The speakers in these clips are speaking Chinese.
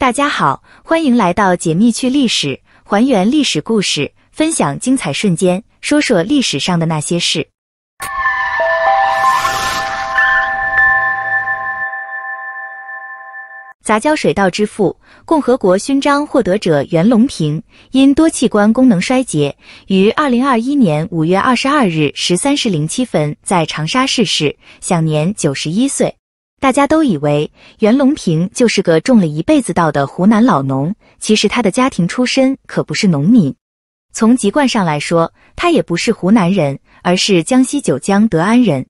大家好，欢迎来到解密趣历史，还原历史故事，分享精彩瞬间，说说历史上的那些事。杂交水稻之父、共和国勋章获得者袁隆平因多器官功能衰竭，于二零二一年五月二十二日十三时零七分在长沙逝世，享年九十一岁。大家都以为袁隆平就是个种了一辈子稻的湖南老农，其实他的家庭出身可不是农民，从籍贯上来说，他也不是湖南人，而是江西九江德安人。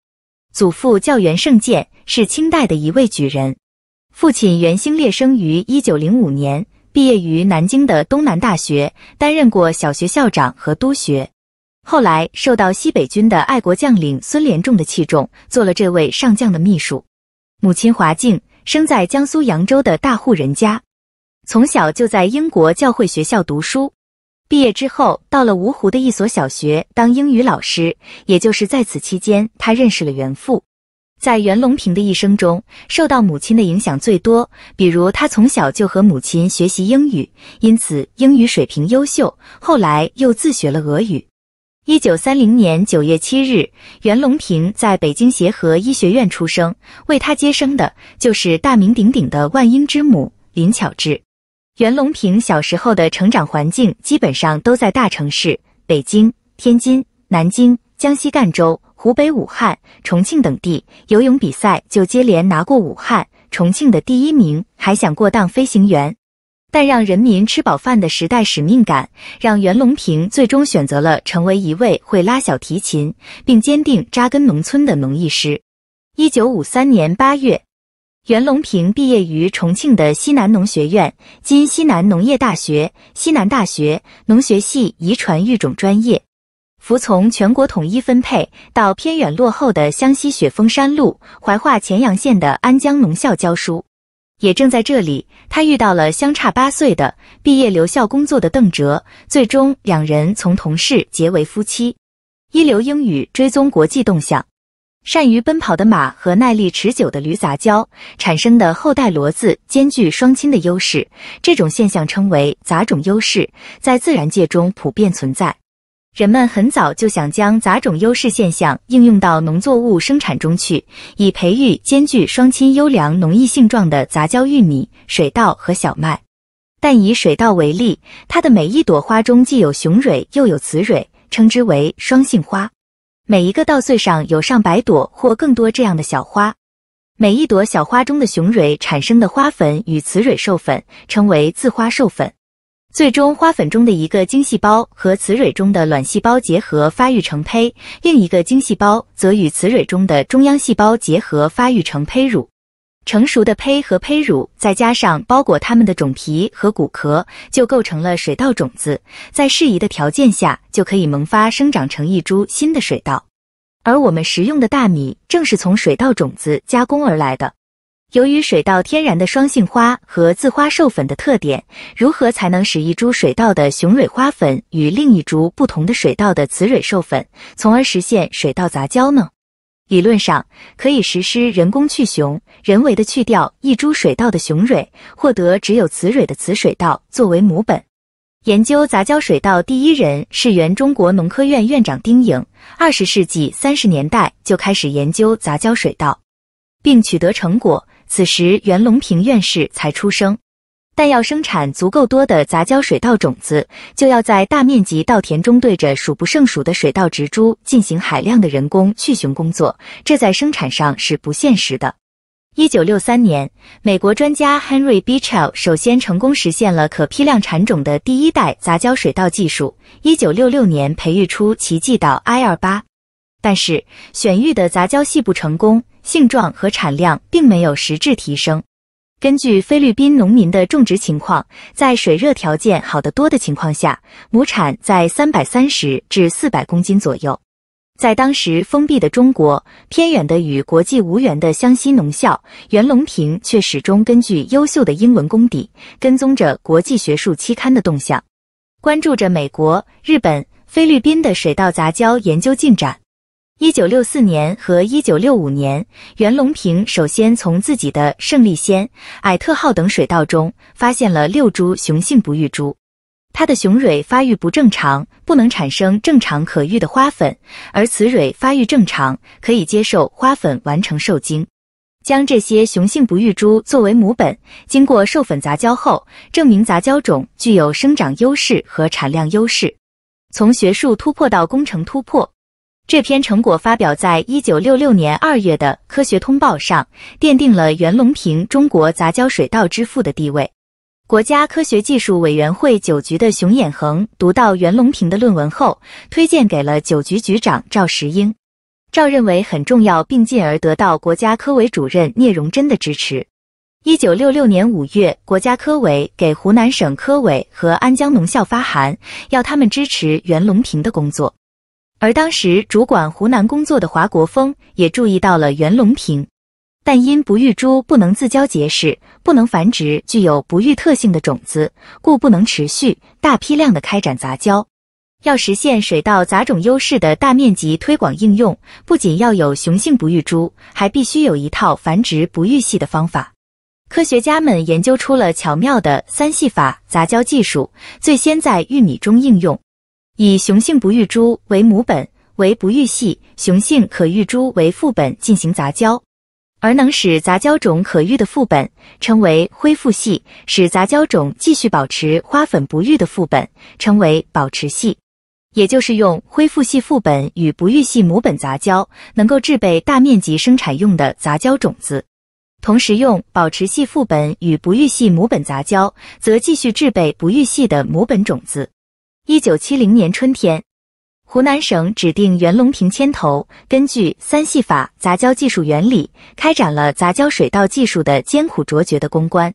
祖父叫袁圣健，是清代的一位举人。父亲袁兴烈生于1905年，毕业于南京的东南大学，担任过小学校长和督学，后来受到西北军的爱国将领孙连仲的器重，做了这位上将的秘书。母亲华静生在江苏扬州的大户人家，从小就在英国教会学校读书。毕业之后，到了芜湖的一所小学当英语老师。也就是在此期间，他认识了袁父。在袁隆平的一生中，受到母亲的影响最多。比如，他从小就和母亲学习英语，因此英语水平优秀。后来又自学了俄语。一九三零年九月七日，袁隆平在北京协和医学院出生，为他接生的就是大名鼎鼎的万婴之母林巧稚。袁隆平小时候的成长环境基本上都在大城市，北京、天津、南京、江西赣州、湖北武汉、重庆等地。游泳比赛就接连拿过武汉、重庆的第一名，还想过当飞行员。但让人民吃饱饭的时代使命感，让袁隆平最终选择了成为一位会拉小提琴并坚定扎根农村的农艺师。一九五三年八月，袁隆平毕业于重庆的西南农学院（今西南农业大学、西南大学农学系遗传育种专业），服从全国统一分配到偏远落后的湘西雪峰山路怀化黔阳县的安江农校教书。也正在这里，他遇到了相差八岁的毕业留校工作的邓哲，最终两人从同事结为夫妻。一流英语追踪国际动向，善于奔跑的马和耐力持久的驴杂交产生的后代骡子兼具双亲的优势，这种现象称为杂种优势，在自然界中普遍存在。人们很早就想将杂种优势现象应用到农作物生产中去，以培育兼具双亲优良农艺性状的杂交玉米、水稻和小麦。但以水稻为例，它的每一朵花中既有雄蕊又有雌蕊，称之为双性花。每一个稻穗上有上百朵或更多这样的小花，每一朵小花中的雄蕊产生的花粉与雌蕊授粉，称为自花授粉。最终，花粉中的一个精细胞和雌蕊中的卵细胞结合，发育成胚；另一个精细胞则与雌蕊中的中央细胞结合，发育成胚乳。成熟的胚和胚乳，再加上包裹它们的种皮和骨壳，就构成了水稻种子。在适宜的条件下，就可以萌发生长成一株新的水稻。而我们食用的大米，正是从水稻种子加工而来的。由于水稻天然的双性花和自花授粉的特点，如何才能使一株水稻的雄蕊花粉与另一株不同的水稻的雌蕊授粉，从而实现水稻杂交呢？理论上可以实施人工去雄，人为的去掉一株水稻的雄蕊，获得只有雌蕊的雌水稻作为母本。研究杂交水稻第一人是原中国农科院院长丁颖，二十世纪三十年代就开始研究杂交水稻，并取得成果。此时，袁隆平院士才出生，但要生产足够多的杂交水稻种子，就要在大面积稻田中对着数不胜数的水稻植株进行海量的人工去雄工作，这在生产上是不现实的。一九六三年，美国专家 Henry B. Chell 首先成功实现了可批量产种的第一代杂交水稻技术。一九六六年，培育出奇迹稻 i 二八，但是选育的杂交系不成功。性状和产量并没有实质提升。根据菲律宾农民的种植情况，在水热条件好得多的情况下，亩产在三百三十至四百公斤左右。在当时封闭的中国，偏远的与国际无缘的湘西农校，袁隆平却始终根据优秀的英文功底，跟踪着国际学术期刊的动向，关注着美国、日本、菲律宾的水稻杂交研究进展。一九六四年和一九六五年，袁隆平首先从自己的胜利仙、矮特号等水稻中发现了六株雄性不育株，它的雄蕊发育不正常，不能产生正常可育的花粉，而雌蕊发育正常，可以接受花粉完成受精。将这些雄性不育株作为母本，经过授粉杂交后，证明杂交种具有生长优势和产量优势。从学术突破到工程突破。这篇成果发表在1966年2月的《科学通报》上，奠定了袁隆平“中国杂交水稻之父”的地位。国家科学技术委员会九局的熊衍恒读到袁隆平的论文后，推荐给了九局局长赵石英。赵认为很重要，并进而得到国家科委主任聂荣臻的支持。1966年5月，国家科委给湖南省科委和安江农校发函，要他们支持袁隆平的工作。而当时主管湖南工作的华国锋也注意到了袁隆平，但因不育株不能自交结实，不能繁殖具有不育特性的种子，故不能持续大批量的开展杂交。要实现水稻杂种优势的大面积推广应用，不仅要有雄性不育株，还必须有一套繁殖不育系的方法。科学家们研究出了巧妙的三系法杂交技术，最先在玉米中应用。以雄性不育株为母本为不育系，雄性可育株为副本进行杂交，而能使杂交种可育的副本称为恢复系，使杂交种继续保持花粉不育的副本称为保持系。也就是用恢复系副本与不育系母本杂交，能够制备大面积生产用的杂交种子；同时用保持系副本与不育系母本杂交，则继续制备不育系的母本种子。一九七零年春天，湖南省指定袁隆平牵头，根据三系法杂交技术原理，开展了杂交水稻技术的艰苦卓绝的攻关。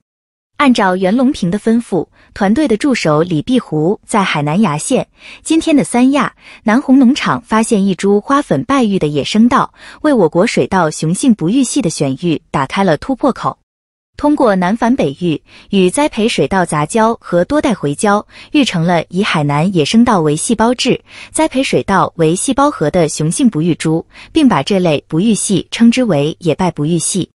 按照袁隆平的吩咐，团队的助手李碧湖在海南崖县（今天的三亚）南红农场发现一株花粉败育的野生稻，为我国水稻雄性不育系的选育打开了突破口。通过南繁北育与栽培水稻杂交和多代回交，育成了以海南野生稻为细胞质、栽培水稻为细胞核的雄性不育株，并把这类不育系称之为野败不育系。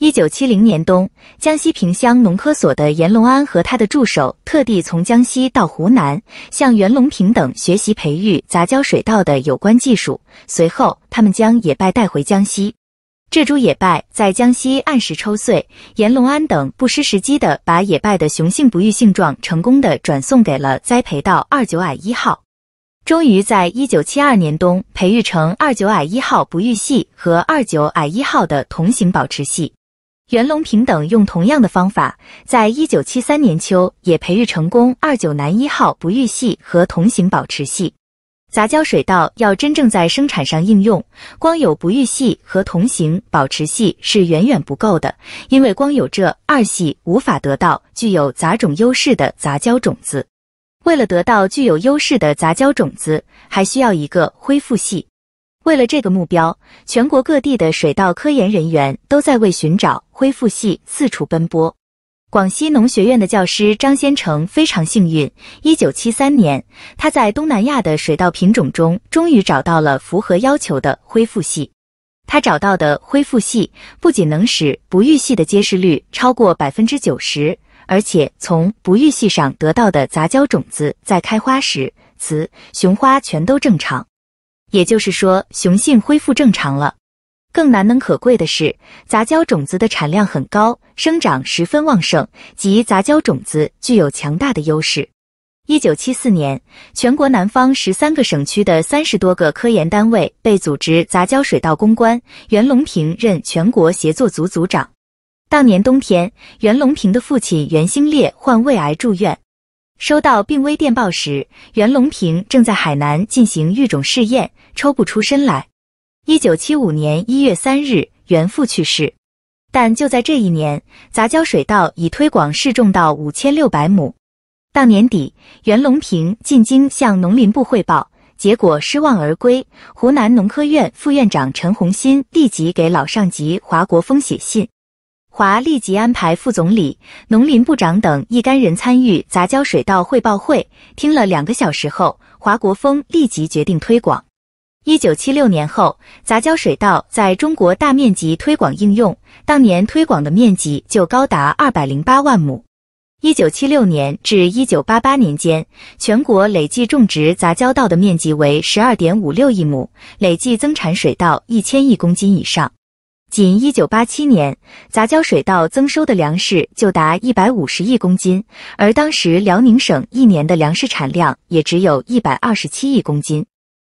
一九七零年冬，江西萍乡农科所的严龙安和他的助手特地从江西到湖南，向袁隆平等学习培育杂交水稻的有关技术。随后，他们将野败带回江西。这株野败在江西按时抽穗，袁隆安等不失时机地把野败的雄性不育性状成功的转送给了栽培到二九矮一号，终于在一九七二年冬培育成二九矮一号不育系和二九矮一号的同型保持系。袁隆平等用同样的方法，在一九七三年秋也培育成功二九南一号不育系和同型保持系。杂交水稻要真正在生产上应用，光有不育系和同型保持系是远远不够的，因为光有这二系无法得到具有杂种优势的杂交种子。为了得到具有优势的杂交种子，还需要一个恢复系。为了这个目标，全国各地的水稻科研人员都在为寻找恢复系四处奔波。广西农学院的教师张先成非常幸运。一九七三年，他在东南亚的水稻品种中终于找到了符合要求的恢复系。他找到的恢复系不仅能使不育系的结实率超过百分之九十，而且从不育系上得到的杂交种子在开花时，雌雄花全都正常，也就是说，雄性恢复正常了。更难能可贵的是，杂交种子的产量很高，生长十分旺盛，即杂交种子具有强大的优势。一九七四年，全国南方十三个省区的三十多个科研单位被组织杂交水稻攻关，袁隆平任全国协作组组长。当年冬天，袁隆平的父亲袁兴烈患胃癌住院，收到病危电报时，袁隆平正在海南进行育种试验，抽不出身来。一九七五年一月三日，袁父去世，但就在这一年，杂交水稻已推广试种到五千六百亩。到年底，袁隆平进京向农林部汇报，结果失望而归。湖南农科院副院长陈洪新立即给老上级华国锋写信，华立即安排副总理、农林部长等一干人参与杂交水稻汇报会。听了两个小时后，华国锋立即决定推广。一九七六年后，杂交水稻在中国大面积推广应用，当年推广的面积就高达二百零八万亩。一九七六年至一九八八年间，全国累计种植杂交稻的面积为十二点五六亿亩，累计增产水稻一千亿公斤以上。仅一九八七年，杂交水稻增收的粮食就达一百五十亿公斤，而当时辽宁省一年的粮食产量也只有一百二十七亿公斤。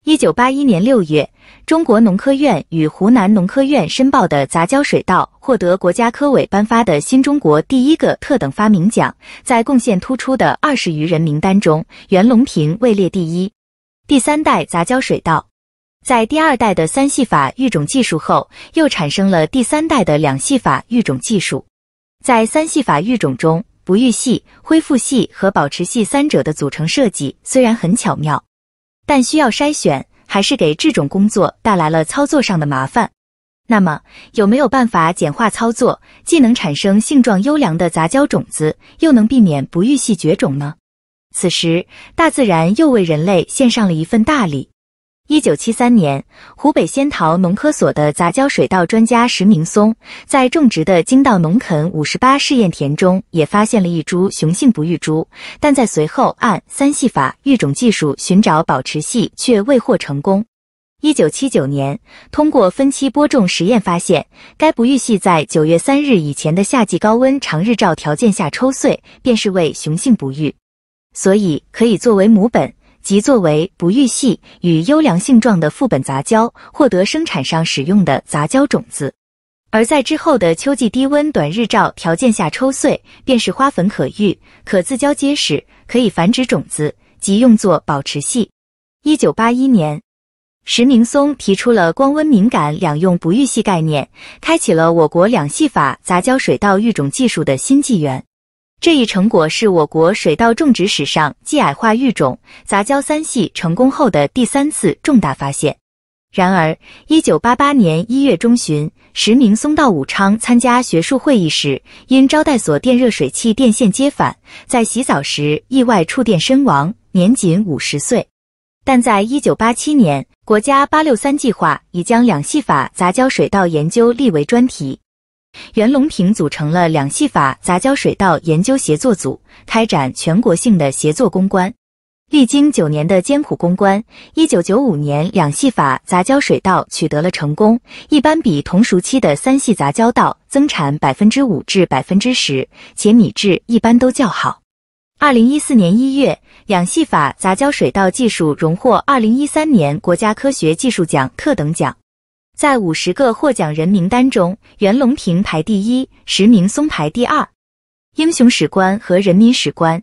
一九八一年六月，中国农科院与湖南农科院申报的杂交水稻获得国家科委颁发的新中国第一个特等发明奖。在贡献突出的二十余人名单中，袁隆平位列第一。第三代杂交水稻，在第二代的三系法育种技术后，又产生了第三代的两系法育种技术。在三系法育种中，不育系、恢复系和保持系三者的组成设计虽然很巧妙。但需要筛选，还是给制种工作带来了操作上的麻烦。那么，有没有办法简化操作，既能产生性状优良的杂交种子，又能避免不育系绝种呢？此时，大自然又为人类献上了一份大礼。一九七三年，湖北仙桃农科所的杂交水稻专家石明松在种植的“金稻农垦五十八”试验田中，也发现了一株雄性不育株，但在随后按三系法育种技术寻找保持系却未获成功。一九七九年，通过分期播种实验发现，该不育系在九月三日以前的夏季高温长日照条件下抽穗，便是为雄性不育，所以可以作为母本。即作为不育系与优良性状的副本杂交，获得生产上使用的杂交种子；而在之后的秋季低温短日照条件下抽穗，便是花粉可育、可自交结实、可以繁殖种子，即用作保持系。一九八一年，石明松提出了光温敏感两用不育系概念，开启了我国两系法杂交水稻育种技术的新纪元。这一成果是我国水稻种植史上继矮化育种、杂交三系成功后的第三次重大发现。然而，1988年一月中旬，石明松到武昌参加学术会议时，因招待所电热水器电线接反，在洗澡时意外触电身亡，年仅五十岁。但在1987年，国家 “863” 计划已将两系法杂交水稻研究立为专题。袁隆平组成了两系法杂交水稻研究协作组，开展全国性的协作攻关。历经九年的艰苦攻关，1995年两系法杂交水稻取得了成功，一般比同熟期的三系杂交稻增产5%至10%，且米质一般都较好。2014年1月，两系法杂交水稻技术荣获2013年国家科学技术奖特等奖。在五十个获奖人名单中，袁隆平排第一，石明松排第二。英雄史观和人民史观，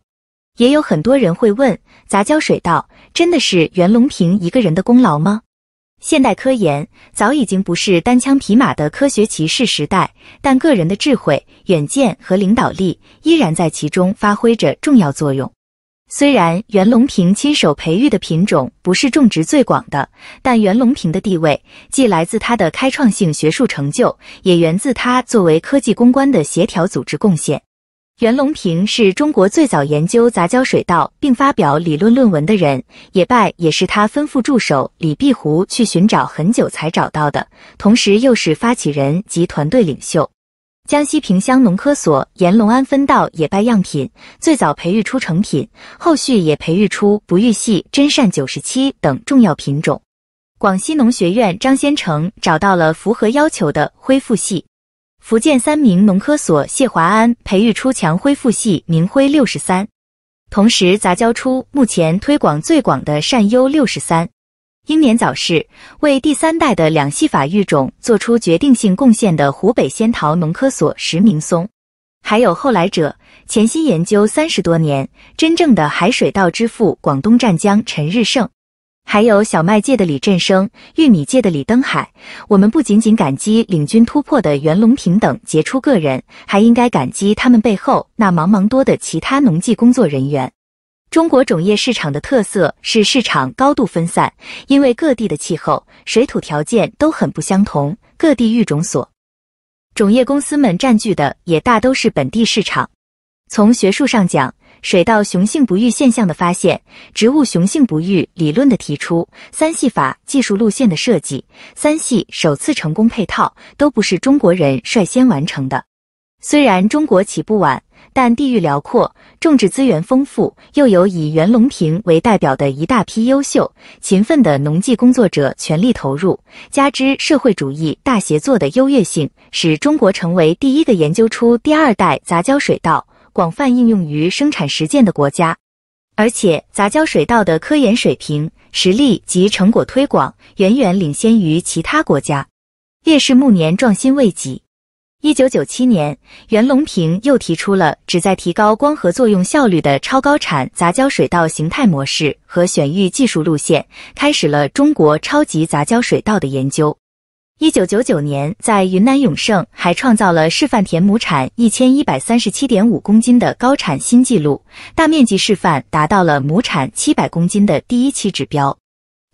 也有很多人会问：杂交水稻真的是袁隆平一个人的功劳吗？现代科研早已经不是单枪匹马的科学骑士时代，但个人的智慧、远见和领导力依然在其中发挥着重要作用。虽然袁隆平亲手培育的品种不是种植最广的，但袁隆平的地位既来自他的开创性学术成就，也源自他作为科技攻关的协调组织贡献。袁隆平是中国最早研究杂交水稻并发表理论论文的人，野败也是他吩咐助手李必湖去寻找很久才找到的，同时又是发起人及团队领袖。江西萍乡农科所沿龙安分道野败样品，最早培育出成品，后续也培育出不育系真善九十七等重要品种。广西农学院张先成找到了符合要求的恢复系。福建三明农科所谢华安培育出强恢复系明辉六十三，同时杂交出目前推广最广的善优六十三。英年早逝，为第三代的两系法育种做出决定性贡献的湖北仙桃农科所石明松，还有后来者，潜心研究三十多年，真正的海水稻之父广东湛江陈日胜，还有小麦界的李振生，玉米界的李登海。我们不仅仅感激领军突破的袁隆平等杰出个人，还应该感激他们背后那茫茫多的其他农技工作人员。中国种业市场的特色是市场高度分散，因为各地的气候、水土条件都很不相同，各地育种所、种业公司们占据的也大都是本地市场。从学术上讲，水稻雄性不育现象的发现、植物雄性不育理论的提出、三系法技术路线的设计、三系首次成功配套，都不是中国人率先完成的。虽然中国起步晚。但地域辽阔，种植资源丰富，又有以袁隆平为代表的一大批优秀、勤奋的农技工作者全力投入，加之社会主义大协作的优越性，使中国成为第一个研究出第二代杂交水稻、广泛应用于生产实践的国家。而且，杂交水稻的科研水平、实力及成果推广，远远领先于其他国家。烈士暮年，壮心未已。一九九七年，袁隆平又提出了旨在提高光合作用效率的超高产杂交水稻形态模式和选育技术路线，开始了中国超级杂交水稻的研究。一九九九年，在云南永胜还创造了示范田亩产一千一百三十七点五公斤的高产新纪录，大面积示范达到了亩产七百公斤的第一期指标。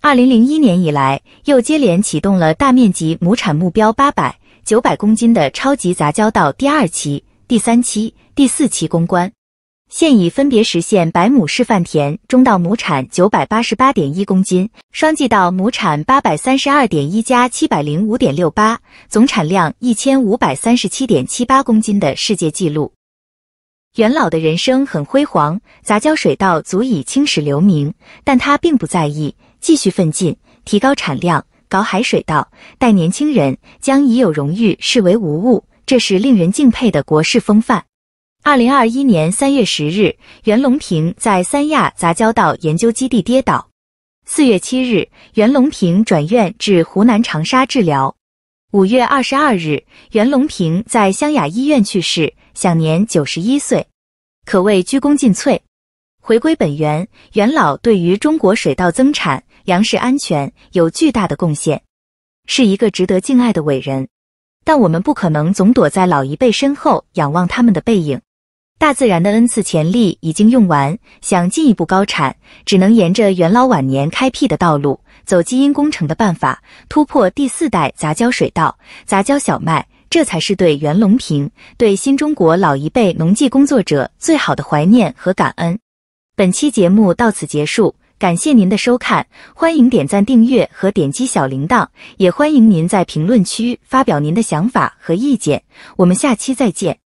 二零零一年以来，又接连启动了大面积亩产目标八百。九百公斤的超级杂交稻第二期、第三期、第四期攻关，现已分别实现百亩示范田中稻亩产九百八十八点一公斤、双季稻亩产八百三十二点一加七百零五点六八，总产量一千五百三十七点七八公斤的世界纪录。袁老的人生很辉煌，杂交水稻足以青史留名，但他并不在意，继续奋进，提高产量。搞海水稻，待年轻人将已有荣誉视为无物，这是令人敬佩的国士风范。二零二一年三月十日，袁隆平在三亚杂交稻研究基地跌倒。四月七日，袁隆平转院至湖南长沙治疗。五月二十二日，袁隆平在湘雅医院去世，享年九十一岁，可谓鞠躬尽瘁。回归本源，袁老对于中国水稻增产。粮食安全有巨大的贡献，是一个值得敬爱的伟人。但我们不可能总躲在老一辈身后，仰望他们的背影。大自然的恩赐潜力已经用完，想进一步高产，只能沿着元老晚年开辟的道路，走基因工程的办法，突破第四代杂交水稻、杂交小麦。这才是对袁隆平、对新中国老一辈农技工作者最好的怀念和感恩。本期节目到此结束。感谢您的收看，欢迎点赞、订阅和点击小铃铛，也欢迎您在评论区发表您的想法和意见。我们下期再见。